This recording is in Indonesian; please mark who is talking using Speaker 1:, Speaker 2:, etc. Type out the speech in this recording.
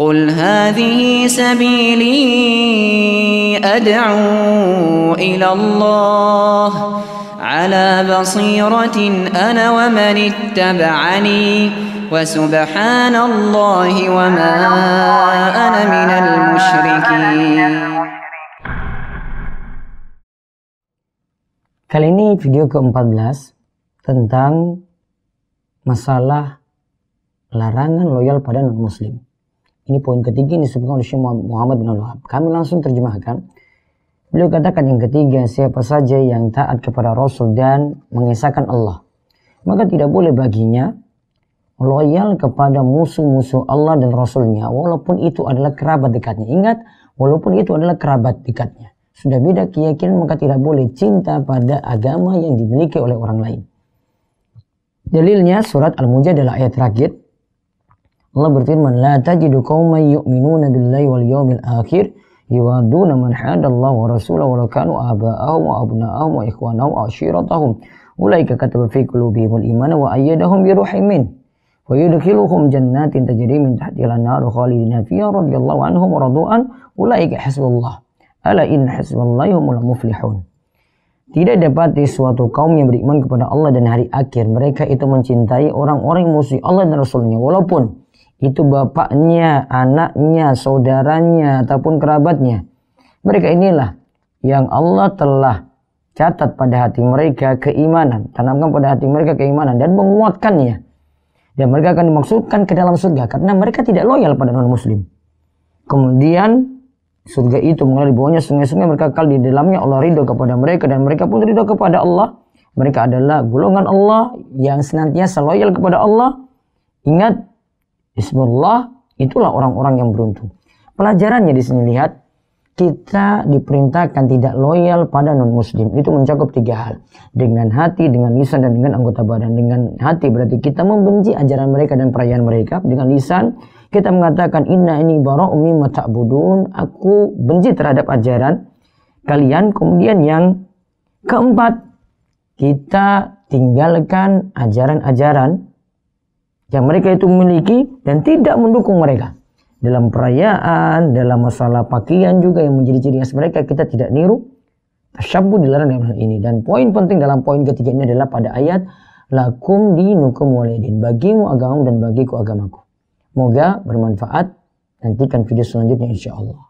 Speaker 1: قل هذه سبيلي أدعو إلى الله على بصيرة أنا ومن اتبعني وسبحان الله وما أنا من المشركين Kali ini video ke-14 tentang masalah larangan loyal pada non-muslim. Ini poin ketiga ini disebutkan oleh Syekh Muhammad bin Al-Wahab. Kami langsung terjemahkan. Beliau katakan yang ketiga, siapa saja yang taat kepada Rasul dan mengesahkan Allah. Maka tidak boleh baginya loyal kepada musuh-musuh Allah dan Rasulnya. Walaupun itu adalah kerabat dekatnya. Ingat, walaupun itu adalah kerabat dekatnya. Sudah beda keyakinan maka tidak boleh cinta pada agama yang dimiliki oleh orang lain. Dalilnya surat Al-Mujadalah ayat terakhir Allah berfirman, "La tajidu qauman yu'minuna billahi wal yawmil akhir yuwaduna man hadallahu wa rasulahu wa kanu aba'ahum wa abna'ahum wa ikhwanahum wa ashiratahum." Ulaika kataba fi qulubihimul iman wa ayyadahum bi ruhin min. Wa yudkhiluhum jannatin tajri min tahtiha al-anhar khalidina fiha radhiyallahu anhum wa radu'an. Ulaika hasbullah. Ala inna hasballahi humul muflihun. Tidak dapat di suatu kaum yang beriman kepada Allah dan hari akhir. Mereka itu mencintai orang-orang yang musuh Allah dan Rasulnya. Walaupun itu bapaknya, anaknya, saudaranya, ataupun kerabatnya. Mereka inilah yang Allah telah catat pada hati mereka keimanan, tanamkan pada hati mereka keimanan dan menguatkannya. Dan mereka akan dimaksudkan ke dalam surga karena mereka tidak loyal pada non-muslim. Kemudian surga itu mengalir bawahnya sungai-sungai mereka kal di dalamnya Allah ridho kepada mereka dan mereka pun ridho kepada Allah. Mereka adalah golongan Allah yang senantiasa loyal kepada Allah. Ingat Bismillah itulah orang-orang yang beruntung. Pelajarannya di sini lihat kita diperintahkan tidak loyal pada non muslim itu mencakup tiga hal dengan hati dengan lisan dan dengan anggota badan dengan hati berarti kita membenci ajaran mereka dan perayaan mereka dengan lisan kita mengatakan inna ini umi mata budun. aku benci terhadap ajaran kalian kemudian yang keempat kita tinggalkan ajaran-ajaran yang mereka itu memiliki dan tidak mendukung mereka. Dalam perayaan, dalam masalah pakaian juga yang menjadi ciri khas mereka, kita tidak niru. Tasyabbu dilarang dalam hal ini. Dan poin penting dalam poin ketiga ini adalah pada ayat, Lakum dinukum walidin. Bagimu agamamu dan bagiku agamaku. Moga bermanfaat. Nantikan video selanjutnya insya Allah.